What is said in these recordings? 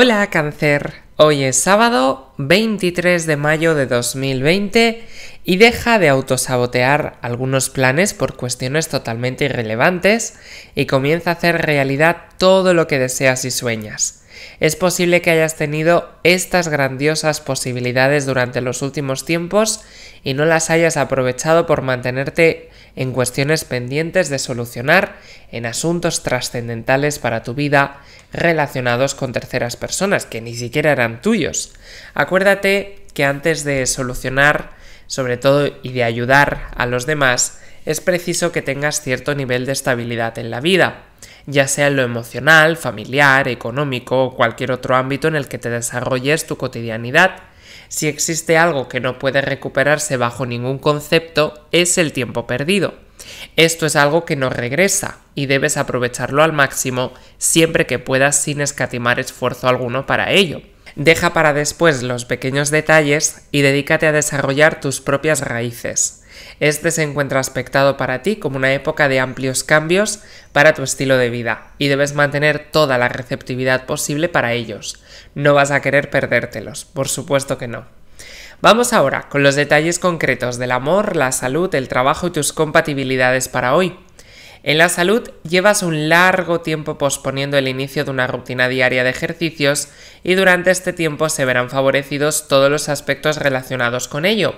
Hola cáncer, hoy es sábado 23 de mayo de 2020 y deja de autosabotear algunos planes por cuestiones totalmente irrelevantes y comienza a hacer realidad todo lo que deseas y sueñas es posible que hayas tenido estas grandiosas posibilidades durante los últimos tiempos y no las hayas aprovechado por mantenerte en cuestiones pendientes de solucionar, en asuntos trascendentales para tu vida relacionados con terceras personas que ni siquiera eran tuyos. Acuérdate que antes de solucionar, sobre todo, y de ayudar a los demás, es preciso que tengas cierto nivel de estabilidad en la vida ya sea en lo emocional, familiar, económico o cualquier otro ámbito en el que te desarrolles tu cotidianidad. Si existe algo que no puede recuperarse bajo ningún concepto, es el tiempo perdido. Esto es algo que no regresa y debes aprovecharlo al máximo siempre que puedas sin escatimar esfuerzo alguno para ello. Deja para después los pequeños detalles y dedícate a desarrollar tus propias raíces. Este se encuentra aspectado para ti como una época de amplios cambios para tu estilo de vida y debes mantener toda la receptividad posible para ellos. No vas a querer perdértelos, por supuesto que no. Vamos ahora con los detalles concretos del amor, la salud, el trabajo y tus compatibilidades para hoy. En la salud llevas un largo tiempo posponiendo el inicio de una rutina diaria de ejercicios y durante este tiempo se verán favorecidos todos los aspectos relacionados con ello.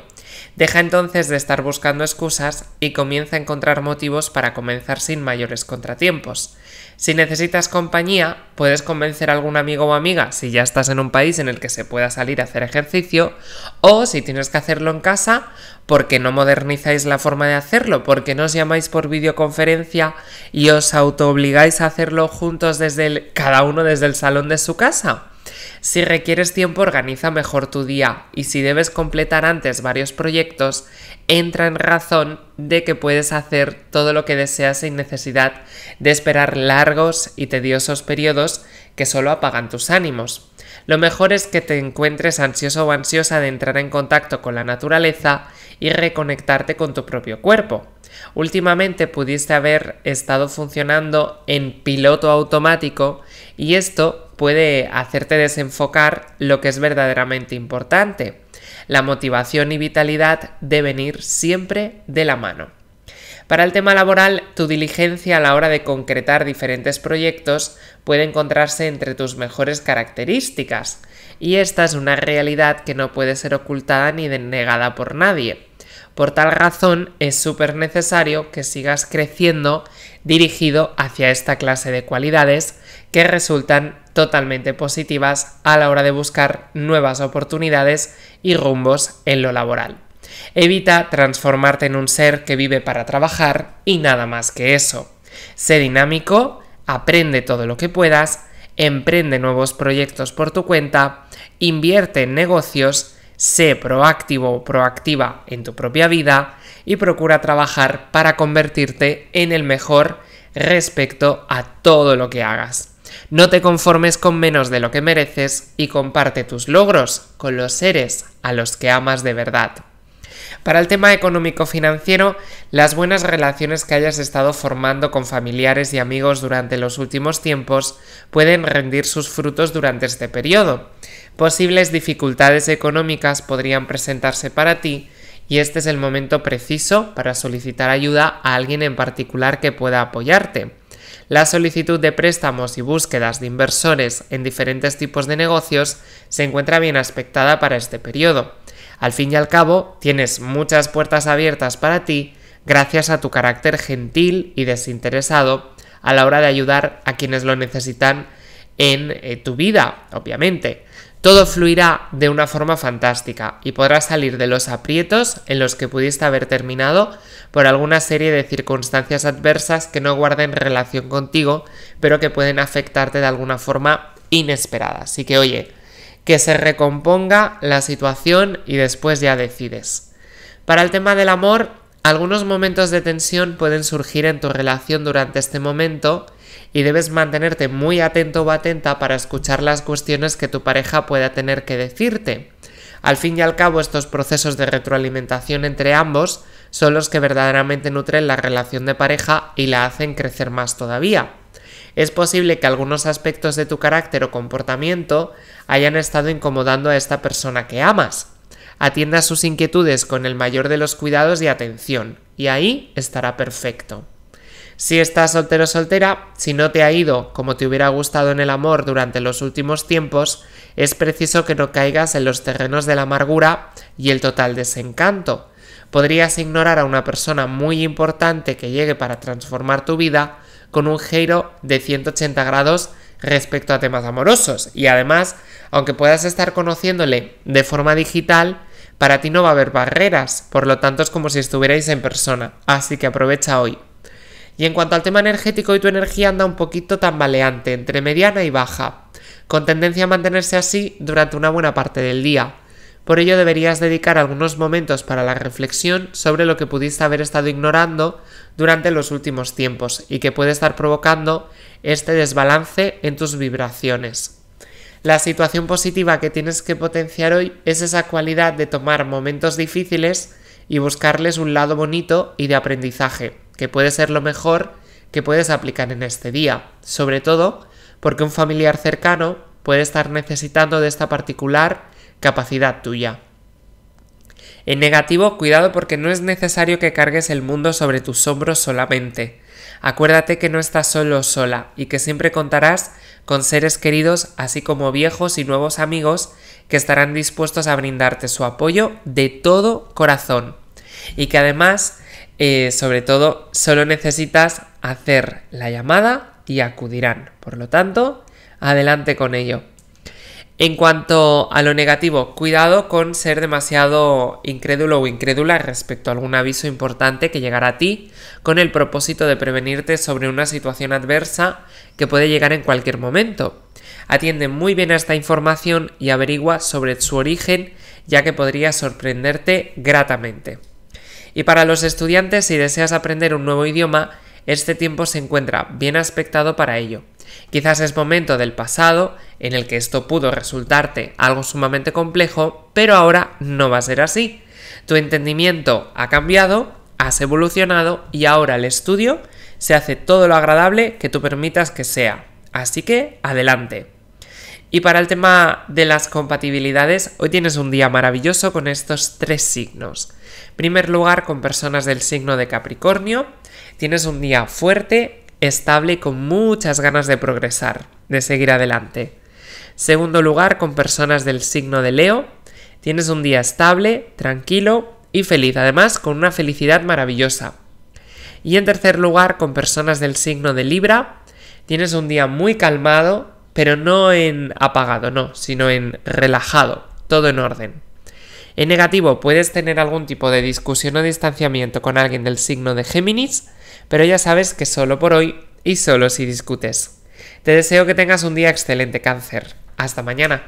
Deja entonces de estar buscando excusas y comienza a encontrar motivos para comenzar sin mayores contratiempos. Si necesitas compañía, puedes convencer a algún amigo o amiga si ya estás en un país en el que se pueda salir a hacer ejercicio o si tienes que hacerlo en casa, porque no modernizáis la forma de hacerlo, porque no os llamáis por videoconferencia y os autoobligáis a hacerlo juntos desde el, cada uno desde el salón de su casa. Si requieres tiempo, organiza mejor tu día y si debes completar antes varios proyectos, entra en razón de que puedes hacer todo lo que deseas sin necesidad de esperar largos y tediosos periodos que solo apagan tus ánimos. Lo mejor es que te encuentres ansioso o ansiosa de entrar en contacto con la naturaleza y reconectarte con tu propio cuerpo. Últimamente pudiste haber estado funcionando en piloto automático y esto puede hacerte desenfocar lo que es verdaderamente importante. La motivación y vitalidad deben ir siempre de la mano. Para el tema laboral, tu diligencia a la hora de concretar diferentes proyectos puede encontrarse entre tus mejores características, y esta es una realidad que no puede ser ocultada ni denegada por nadie. Por tal razón, es súper necesario que sigas creciendo dirigido hacia esta clase de cualidades que resultan totalmente positivas a la hora de buscar nuevas oportunidades y rumbos en lo laboral. Evita transformarte en un ser que vive para trabajar y nada más que eso. Sé dinámico, aprende todo lo que puedas, emprende nuevos proyectos por tu cuenta, invierte en negocios, sé proactivo o proactiva en tu propia vida y procura trabajar para convertirte en el mejor respecto a todo lo que hagas. No te conformes con menos de lo que mereces y comparte tus logros con los seres a los que amas de verdad. Para el tema económico-financiero, las buenas relaciones que hayas estado formando con familiares y amigos durante los últimos tiempos pueden rendir sus frutos durante este periodo. Posibles dificultades económicas podrían presentarse para ti y este es el momento preciso para solicitar ayuda a alguien en particular que pueda apoyarte la solicitud de préstamos y búsquedas de inversores en diferentes tipos de negocios se encuentra bien aspectada para este periodo. Al fin y al cabo, tienes muchas puertas abiertas para ti gracias a tu carácter gentil y desinteresado a la hora de ayudar a quienes lo necesitan en eh, tu vida, obviamente. Todo fluirá de una forma fantástica y podrás salir de los aprietos en los que pudiste haber terminado por alguna serie de circunstancias adversas que no guarden relación contigo, pero que pueden afectarte de alguna forma inesperada. Así que oye, que se recomponga la situación y después ya decides. Para el tema del amor, algunos momentos de tensión pueden surgir en tu relación durante este momento y debes mantenerte muy atento o atenta para escuchar las cuestiones que tu pareja pueda tener que decirte. Al fin y al cabo, estos procesos de retroalimentación entre ambos son los que verdaderamente nutren la relación de pareja y la hacen crecer más todavía. Es posible que algunos aspectos de tu carácter o comportamiento hayan estado incomodando a esta persona que amas. Atienda sus inquietudes con el mayor de los cuidados y atención, y ahí estará perfecto. Si estás soltero o soltera, si no te ha ido como te hubiera gustado en el amor durante los últimos tiempos, es preciso que no caigas en los terrenos de la amargura y el total desencanto. Podrías ignorar a una persona muy importante que llegue para transformar tu vida con un giro de 180 grados respecto a temas amorosos. Y además, aunque puedas estar conociéndole de forma digital, para ti no va a haber barreras, por lo tanto es como si estuvierais en persona. Así que aprovecha hoy y en cuanto al tema energético, hoy tu energía anda un poquito tambaleante, entre mediana y baja, con tendencia a mantenerse así durante una buena parte del día. Por ello deberías dedicar algunos momentos para la reflexión sobre lo que pudiste haber estado ignorando durante los últimos tiempos y que puede estar provocando este desbalance en tus vibraciones. La situación positiva que tienes que potenciar hoy es esa cualidad de tomar momentos difíciles y buscarles un lado bonito y de aprendizaje que puede ser lo mejor que puedes aplicar en este día, sobre todo porque un familiar cercano puede estar necesitando de esta particular capacidad tuya. En negativo, cuidado porque no es necesario que cargues el mundo sobre tus hombros solamente. Acuérdate que no estás solo o sola y que siempre contarás con seres queridos así como viejos y nuevos amigos que estarán dispuestos a brindarte su apoyo de todo corazón. Y que además eh, sobre todo, solo necesitas hacer la llamada y acudirán. Por lo tanto, adelante con ello. En cuanto a lo negativo, cuidado con ser demasiado incrédulo o incrédula respecto a algún aviso importante que llegará a ti con el propósito de prevenirte sobre una situación adversa que puede llegar en cualquier momento. Atiende muy bien a esta información y averigua sobre su origen ya que podría sorprenderte gratamente. Y para los estudiantes, si deseas aprender un nuevo idioma, este tiempo se encuentra bien aspectado para ello. Quizás es momento del pasado en el que esto pudo resultarte algo sumamente complejo, pero ahora no va a ser así. Tu entendimiento ha cambiado, has evolucionado y ahora el estudio se hace todo lo agradable que tú permitas que sea. Así que, adelante. Y para el tema de las compatibilidades, hoy tienes un día maravilloso con estos tres signos. primer lugar, con personas del signo de Capricornio, tienes un día fuerte, estable y con muchas ganas de progresar, de seguir adelante. Segundo lugar, con personas del signo de Leo, tienes un día estable, tranquilo y feliz, además con una felicidad maravillosa. Y en tercer lugar, con personas del signo de Libra, tienes un día muy calmado, pero no en apagado, no, sino en relajado, todo en orden. En negativo, puedes tener algún tipo de discusión o distanciamiento con alguien del signo de Géminis, pero ya sabes que solo por hoy y solo si discutes. Te deseo que tengas un día excelente cáncer. Hasta mañana.